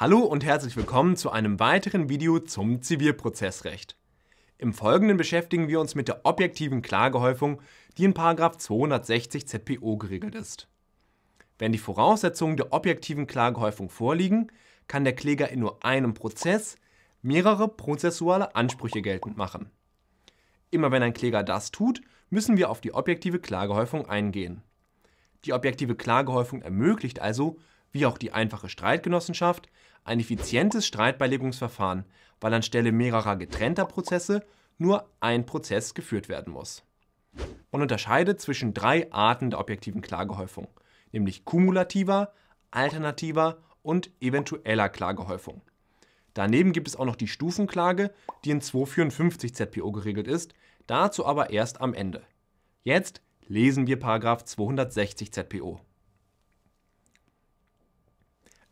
Hallo und herzlich willkommen zu einem weiteren Video zum Zivilprozessrecht. Im Folgenden beschäftigen wir uns mit der objektiven Klagehäufung, die in 260 ZPO geregelt ist. Wenn die Voraussetzungen der objektiven Klagehäufung vorliegen, kann der Kläger in nur einem Prozess mehrere prozessuale Ansprüche geltend machen. Immer wenn ein Kläger das tut, müssen wir auf die objektive Klagehäufung eingehen. Die objektive Klagehäufung ermöglicht also, wie auch die einfache Streitgenossenschaft, ein effizientes Streitbeilegungsverfahren, weil anstelle mehrerer getrennter Prozesse nur ein Prozess geführt werden muss. Man unterscheidet zwischen drei Arten der objektiven Klagehäufung, nämlich kumulativer, alternativer und eventueller Klagehäufung. Daneben gibt es auch noch die Stufenklage, die in 254 ZPO geregelt ist, dazu aber erst am Ende. Jetzt lesen wir 260 ZPO.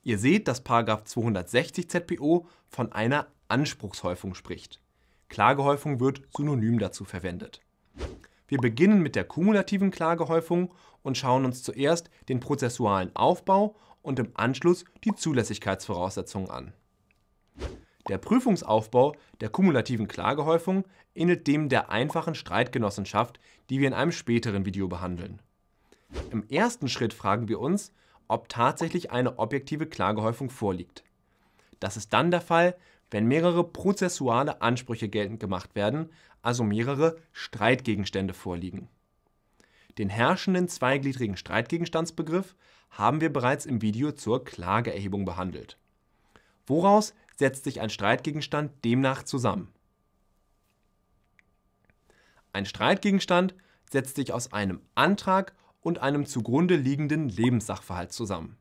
Ihr seht, dass 260 ZPO von einer Anspruchshäufung spricht. Klagehäufung wird synonym dazu verwendet. Wir beginnen mit der kumulativen Klagehäufung und schauen uns zuerst den prozessualen Aufbau und im Anschluss die Zulässigkeitsvoraussetzungen an. Der Prüfungsaufbau der kumulativen Klagehäufung ähnelt dem der einfachen Streitgenossenschaft, die wir in einem späteren Video behandeln. Im ersten Schritt fragen wir uns, ob tatsächlich eine objektive Klagehäufung vorliegt. Das ist dann der Fall, wenn mehrere prozessuale Ansprüche geltend gemacht werden, also mehrere Streitgegenstände vorliegen. Den herrschenden zweigliedrigen Streitgegenstandsbegriff haben wir bereits im Video zur Klageerhebung behandelt. Woraus setzt sich ein Streitgegenstand demnach zusammen? Ein Streitgegenstand setzt sich aus einem Antrag und einem zugrunde liegenden Lebenssachverhalt zusammen.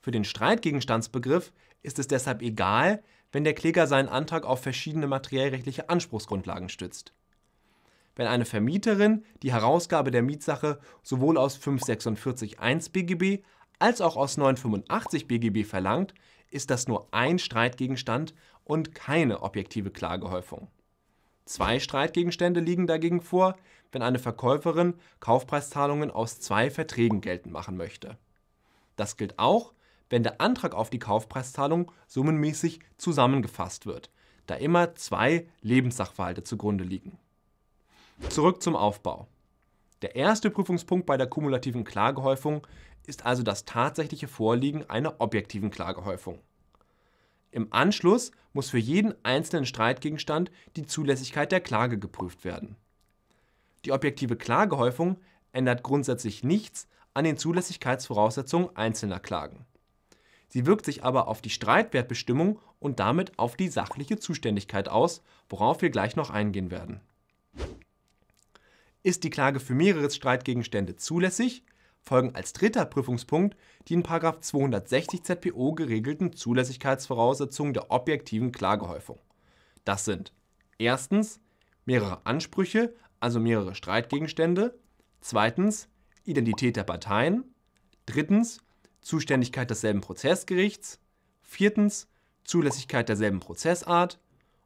Für den Streitgegenstandsbegriff ist es deshalb egal, wenn der Kläger seinen Antrag auf verschiedene materiellrechtliche Anspruchsgrundlagen stützt. Wenn eine Vermieterin die Herausgabe der Mietsache sowohl aus 546.1 BGB als auch aus 985 BGB verlangt, ist das nur ein Streitgegenstand und keine objektive Klagehäufung. Zwei Streitgegenstände liegen dagegen vor, wenn eine Verkäuferin Kaufpreiszahlungen aus zwei Verträgen geltend machen möchte. Das gilt auch, wenn der Antrag auf die Kaufpreiszahlung summenmäßig zusammengefasst wird, da immer zwei Lebenssachverhalte zugrunde liegen. Zurück zum Aufbau. Der erste Prüfungspunkt bei der kumulativen Klagehäufung ist also das tatsächliche Vorliegen einer objektiven Klagehäufung. Im Anschluss muss für jeden einzelnen Streitgegenstand die Zulässigkeit der Klage geprüft werden. Die objektive Klagehäufung ändert grundsätzlich nichts an den Zulässigkeitsvoraussetzungen einzelner Klagen. Sie wirkt sich aber auf die Streitwertbestimmung und damit auf die sachliche Zuständigkeit aus, worauf wir gleich noch eingehen werden. Ist die Klage für mehrere Streitgegenstände zulässig, folgen als dritter Prüfungspunkt die in 260 ZPO geregelten Zulässigkeitsvoraussetzungen der objektiven Klagehäufung. Das sind erstens mehrere Ansprüche, also mehrere Streitgegenstände, zweitens Identität der Parteien, drittens Zuständigkeit desselben Prozessgerichts, viertens Zulässigkeit derselben Prozessart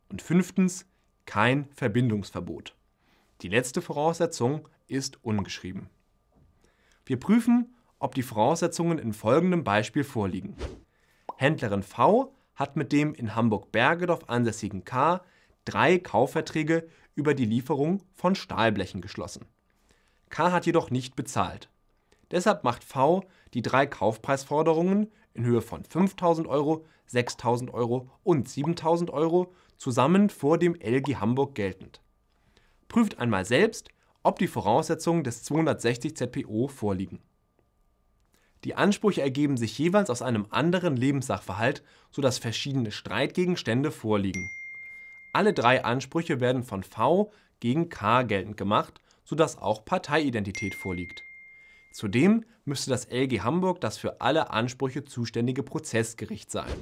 und fünftens kein Verbindungsverbot. Die letzte Voraussetzung ist ungeschrieben. Wir prüfen, ob die Voraussetzungen in folgendem Beispiel vorliegen. Händlerin V hat mit dem in Hamburg-Bergedorf ansässigen K drei Kaufverträge über die Lieferung von Stahlblechen geschlossen. K hat jedoch nicht bezahlt. Deshalb macht V die drei Kaufpreisforderungen in Höhe von 5000 Euro, 6000 Euro und 7000 Euro zusammen vor dem LG Hamburg geltend. Prüft einmal selbst, ob die Voraussetzungen des 260 ZPO vorliegen. Die Ansprüche ergeben sich jeweils aus einem anderen Lebenssachverhalt, sodass verschiedene Streitgegenstände vorliegen. Alle drei Ansprüche werden von V gegen K geltend gemacht, sodass auch Parteiidentität vorliegt. Zudem müsste das LG Hamburg das für alle Ansprüche zuständige Prozessgericht sein.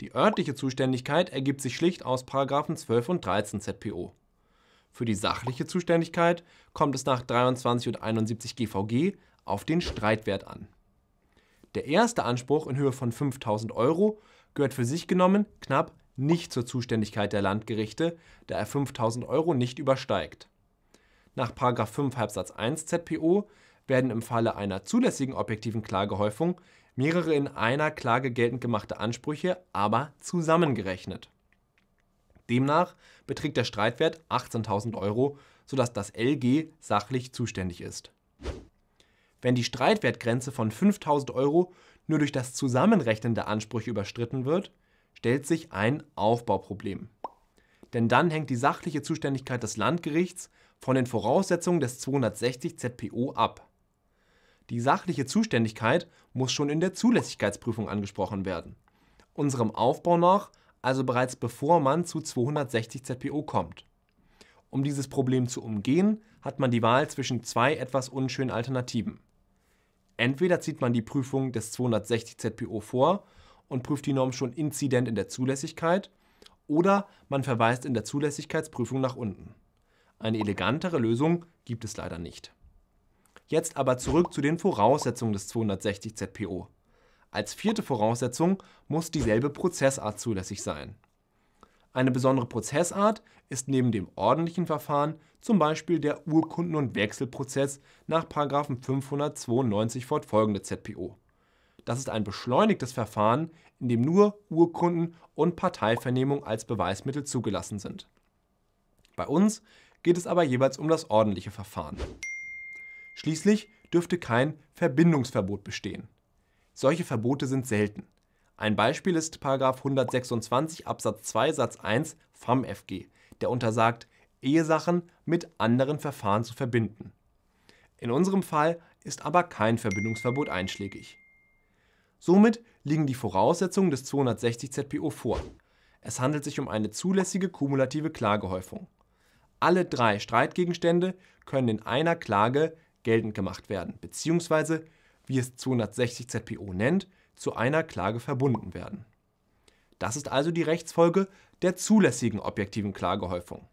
Die örtliche Zuständigkeit ergibt sich schlicht aus 12 und 13 ZPO. Für die sachliche Zuständigkeit kommt es nach 23 und 71 GVG auf den Streitwert an. Der erste Anspruch in Höhe von 5000 Euro gehört für sich genommen knapp nicht zur Zuständigkeit der Landgerichte, da er 5000 Euro nicht übersteigt. Nach 5 Halbsatz 1 ZPO werden im Falle einer zulässigen objektiven Klagehäufung mehrere in einer Klage geltend gemachte Ansprüche aber zusammengerechnet. Demnach beträgt der Streitwert 18.000 Euro, sodass das LG sachlich zuständig ist. Wenn die Streitwertgrenze von 5.000 Euro nur durch das Zusammenrechnen der Ansprüche überstritten wird, stellt sich ein Aufbauproblem. Denn dann hängt die sachliche Zuständigkeit des Landgerichts von den Voraussetzungen des 260 ZPO ab. Die sachliche Zuständigkeit muss schon in der Zulässigkeitsprüfung angesprochen werden. Unserem Aufbau nach also bereits bevor man zu 260 ZPO kommt. Um dieses Problem zu umgehen, hat man die Wahl zwischen zwei etwas unschönen Alternativen. Entweder zieht man die Prüfung des 260 ZPO vor und prüft die Norm schon inzident in der Zulässigkeit, oder man verweist in der Zulässigkeitsprüfung nach unten. Eine elegantere Lösung gibt es leider nicht. Jetzt aber zurück zu den Voraussetzungen des 260 ZPO. Als vierte Voraussetzung muss dieselbe Prozessart zulässig sein. Eine besondere Prozessart ist neben dem ordentlichen Verfahren zum Beispiel der Urkunden- und Wechselprozess nach 592 fortfolgende ZPO. Das ist ein beschleunigtes Verfahren, in dem nur Urkunden und Parteivernehmung als Beweismittel zugelassen sind. Bei uns geht es aber jeweils um das ordentliche Verfahren. Schließlich dürfte kein Verbindungsverbot bestehen. Solche Verbote sind selten. Ein Beispiel ist 126 Absatz 2 Satz 1 FAMFG, der untersagt, Ehesachen mit anderen Verfahren zu verbinden. In unserem Fall ist aber kein Verbindungsverbot einschlägig. Somit liegen die Voraussetzungen des 260 ZPO vor. Es handelt sich um eine zulässige kumulative Klagehäufung. Alle drei Streitgegenstände können in einer Klage geltend gemacht werden bzw wie es 260 ZPO nennt, zu einer Klage verbunden werden. Das ist also die Rechtsfolge der zulässigen objektiven Klagehäufung.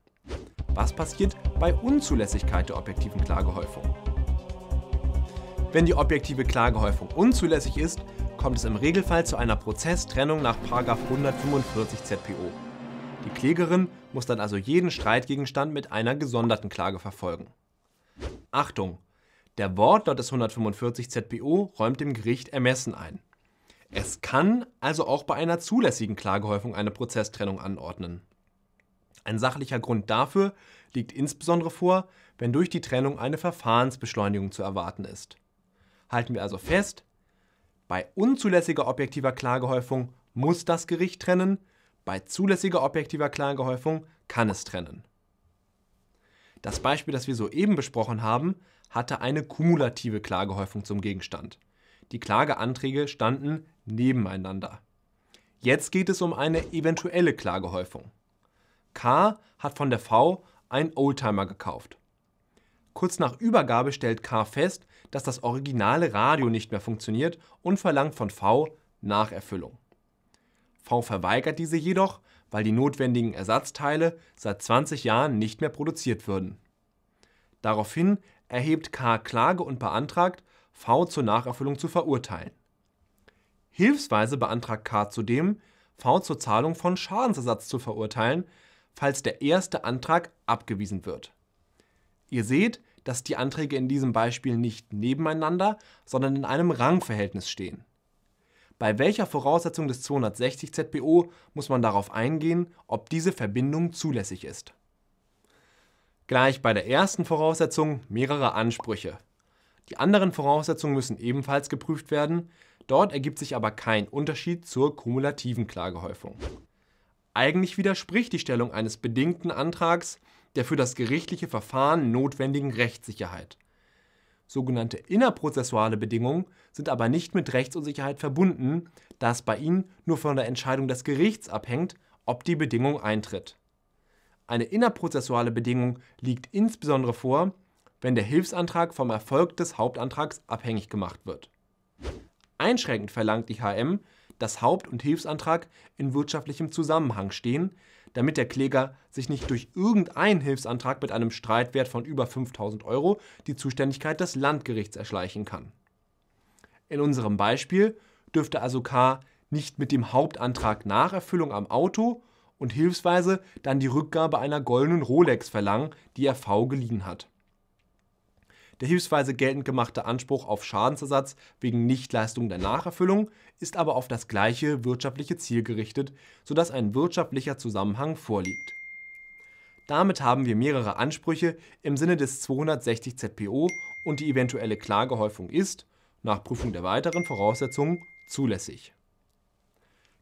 Was passiert bei Unzulässigkeit der objektiven Klagehäufung? Wenn die objektive Klagehäufung unzulässig ist, kommt es im Regelfall zu einer Prozesstrennung nach 145 ZPO. Die Klägerin muss dann also jeden Streitgegenstand mit einer gesonderten Klage verfolgen. Achtung, der Wortlaut des 145 ZPO räumt dem Gericht Ermessen ein. Es kann also auch bei einer zulässigen Klagehäufung eine Prozesstrennung anordnen. Ein sachlicher Grund dafür liegt insbesondere vor, wenn durch die Trennung eine Verfahrensbeschleunigung zu erwarten ist. Halten wir also fest, bei unzulässiger objektiver Klagehäufung muss das Gericht trennen, bei zulässiger objektiver Klagehäufung kann es trennen. Das Beispiel, das wir soeben besprochen haben, hatte eine kumulative Klagehäufung zum Gegenstand. Die Klageanträge standen nebeneinander. Jetzt geht es um eine eventuelle Klagehäufung. K hat von der V einen Oldtimer gekauft. Kurz nach Übergabe stellt K fest, dass das originale Radio nicht mehr funktioniert und verlangt von V Nacherfüllung. V verweigert diese jedoch, weil die notwendigen Ersatzteile seit 20 Jahren nicht mehr produziert würden. Daraufhin erhebt K. Klage und beantragt, V zur Nacherfüllung zu verurteilen. Hilfsweise beantragt K. zudem, V zur Zahlung von Schadensersatz zu verurteilen, falls der erste Antrag abgewiesen wird. Ihr seht, dass die Anträge in diesem Beispiel nicht nebeneinander, sondern in einem Rangverhältnis stehen. Bei welcher Voraussetzung des 260 ZBO muss man darauf eingehen, ob diese Verbindung zulässig ist? gleich bei der ersten Voraussetzung mehrere Ansprüche. Die anderen Voraussetzungen müssen ebenfalls geprüft werden, dort ergibt sich aber kein Unterschied zur kumulativen Klagehäufung. Eigentlich widerspricht die Stellung eines bedingten Antrags der für das gerichtliche Verfahren notwendigen Rechtssicherheit. Sogenannte innerprozessuale Bedingungen sind aber nicht mit Rechtsunsicherheit verbunden, da es bei ihnen nur von der Entscheidung des Gerichts abhängt, ob die Bedingung eintritt. Eine innerprozessuale Bedingung liegt insbesondere vor, wenn der Hilfsantrag vom Erfolg des Hauptantrags abhängig gemacht wird. Einschränkend verlangt die HM, dass Haupt- und Hilfsantrag in wirtschaftlichem Zusammenhang stehen, damit der Kläger sich nicht durch irgendeinen Hilfsantrag mit einem Streitwert von über 5000 Euro die Zuständigkeit des Landgerichts erschleichen kann. In unserem Beispiel dürfte also K nicht mit dem Hauptantrag nach Erfüllung am Auto und hilfsweise dann die Rückgabe einer goldenen Rolex verlangen, die er V geliehen hat. Der hilfsweise geltend gemachte Anspruch auf Schadensersatz wegen Nichtleistung der Nacherfüllung ist aber auf das gleiche wirtschaftliche Ziel gerichtet, sodass ein wirtschaftlicher Zusammenhang vorliegt. Damit haben wir mehrere Ansprüche im Sinne des 260 ZPO und die eventuelle Klagehäufung ist, nach Prüfung der weiteren Voraussetzungen, zulässig.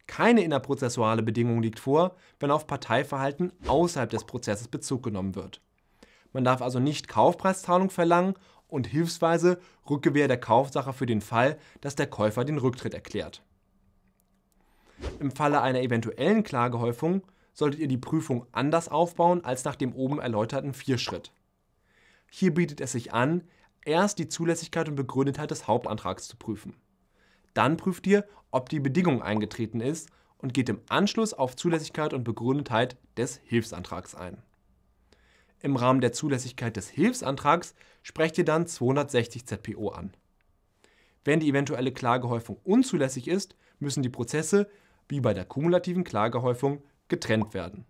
Keine innerprozessuale Bedingung liegt vor, wenn auf Parteiverhalten außerhalb des Prozesses Bezug genommen wird. Man darf also nicht Kaufpreiszahlung verlangen und hilfsweise Rückgewehr der Kaufsache für den Fall, dass der Käufer den Rücktritt erklärt. Im Falle einer eventuellen Klagehäufung solltet ihr die Prüfung anders aufbauen als nach dem oben erläuterten Vierschritt. Hier bietet es sich an, erst die Zulässigkeit und Begründetheit des Hauptantrags zu prüfen. Dann prüft ihr, ob die Bedingung eingetreten ist und geht im Anschluss auf Zulässigkeit und Begründetheit des Hilfsantrags ein. Im Rahmen der Zulässigkeit des Hilfsantrags sprecht ihr dann 260 ZPO an. Wenn die eventuelle Klagehäufung unzulässig ist, müssen die Prozesse, wie bei der kumulativen Klagehäufung, getrennt werden.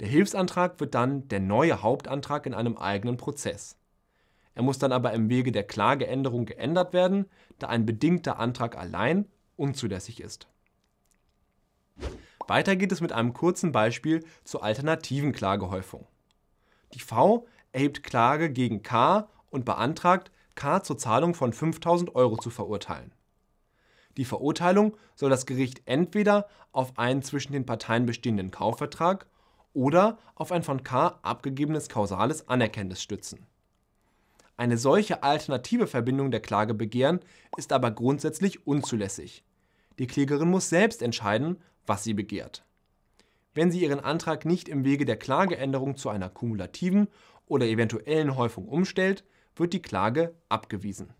Der Hilfsantrag wird dann der neue Hauptantrag in einem eigenen Prozess. Er muss dann aber im Wege der Klageänderung geändert werden, da ein bedingter Antrag allein unzulässig ist. Weiter geht es mit einem kurzen Beispiel zur alternativen Klagehäufung. Die V erhebt Klage gegen K und beantragt, K zur Zahlung von 5000 Euro zu verurteilen. Die Verurteilung soll das Gericht entweder auf einen zwischen den Parteien bestehenden Kaufvertrag oder auf ein von K abgegebenes kausales Anerkenntnis stützen. Eine solche alternative Verbindung der Klagebegehren ist aber grundsätzlich unzulässig. Die Klägerin muss selbst entscheiden, was sie begehrt. Wenn sie ihren Antrag nicht im Wege der Klageänderung zu einer kumulativen oder eventuellen Häufung umstellt, wird die Klage abgewiesen.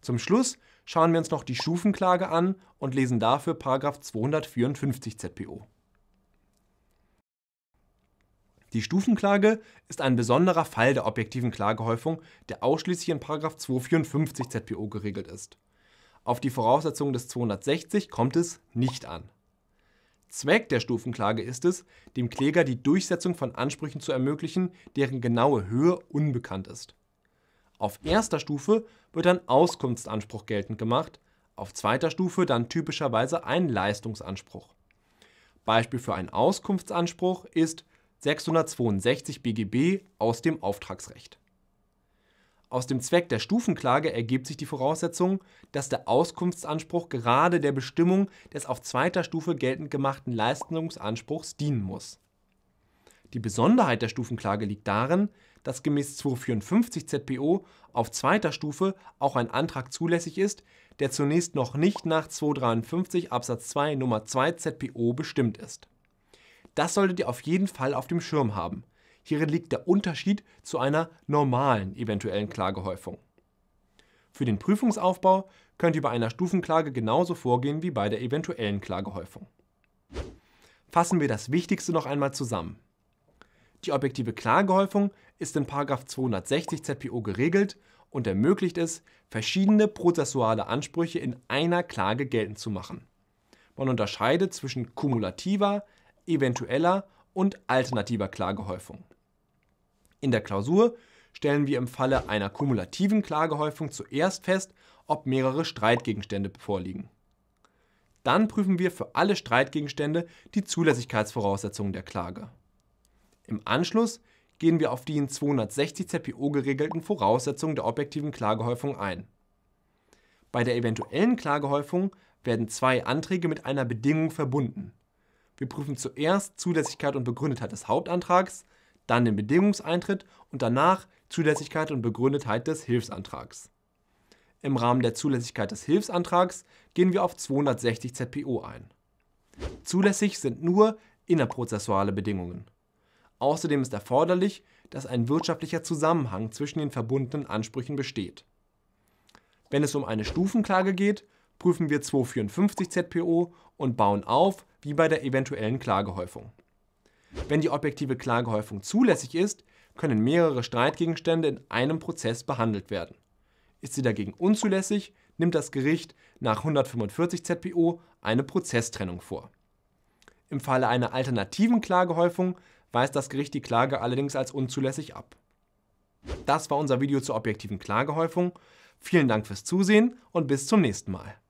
Zum Schluss schauen wir uns noch die Stufenklage an und lesen dafür 254 ZPO. Die Stufenklage ist ein besonderer Fall der objektiven Klagehäufung, der ausschließlich in 254 ZPO geregelt ist. Auf die Voraussetzungen des 260 kommt es nicht an. Zweck der Stufenklage ist es, dem Kläger die Durchsetzung von Ansprüchen zu ermöglichen, deren genaue Höhe unbekannt ist. Auf erster Stufe wird ein Auskunftsanspruch geltend gemacht, auf zweiter Stufe dann typischerweise ein Leistungsanspruch. Beispiel für einen Auskunftsanspruch ist 662 BGB aus dem Auftragsrecht. Aus dem Zweck der Stufenklage ergibt sich die Voraussetzung, dass der Auskunftsanspruch gerade der Bestimmung des auf zweiter Stufe geltend gemachten Leistungsanspruchs dienen muss. Die Besonderheit der Stufenklage liegt darin, dass gemäß 254 ZPO auf zweiter Stufe auch ein Antrag zulässig ist, der zunächst noch nicht nach 253 Absatz 2 Nummer 2 ZPO bestimmt ist. Das solltet ihr auf jeden Fall auf dem Schirm haben. Hierin liegt der Unterschied zu einer normalen eventuellen Klagehäufung. Für den Prüfungsaufbau könnt ihr bei einer Stufenklage genauso vorgehen wie bei der eventuellen Klagehäufung. Fassen wir das Wichtigste noch einmal zusammen. Die objektive Klagehäufung ist in 260 ZPO geregelt und ermöglicht es, verschiedene prozessuale Ansprüche in einer Klage geltend zu machen. Man unterscheidet zwischen kumulativer, eventueller und alternativer Klagehäufung. In der Klausur stellen wir im Falle einer kumulativen Klagehäufung zuerst fest, ob mehrere Streitgegenstände vorliegen. Dann prüfen wir für alle Streitgegenstände die Zulässigkeitsvoraussetzungen der Klage. Im Anschluss gehen wir auf die in 260 ZPO geregelten Voraussetzungen der objektiven Klagehäufung ein. Bei der eventuellen Klagehäufung werden zwei Anträge mit einer Bedingung verbunden. Wir prüfen zuerst Zulässigkeit und Begründetheit des Hauptantrags, dann den Bedingungseintritt und danach Zulässigkeit und Begründetheit des Hilfsantrags. Im Rahmen der Zulässigkeit des Hilfsantrags gehen wir auf 260 ZPO ein. Zulässig sind nur innerprozessuale Bedingungen. Außerdem ist erforderlich, dass ein wirtschaftlicher Zusammenhang zwischen den verbundenen Ansprüchen besteht. Wenn es um eine Stufenklage geht, prüfen wir 254 ZPO und bauen auf wie bei der eventuellen Klagehäufung. Wenn die objektive Klagehäufung zulässig ist, können mehrere Streitgegenstände in einem Prozess behandelt werden. Ist sie dagegen unzulässig, nimmt das Gericht nach 145 ZPO eine Prozesstrennung vor. Im Falle einer alternativen Klagehäufung weist das Gericht die Klage allerdings als unzulässig ab. Das war unser Video zur objektiven Klagehäufung. Vielen Dank fürs Zusehen und bis zum nächsten Mal.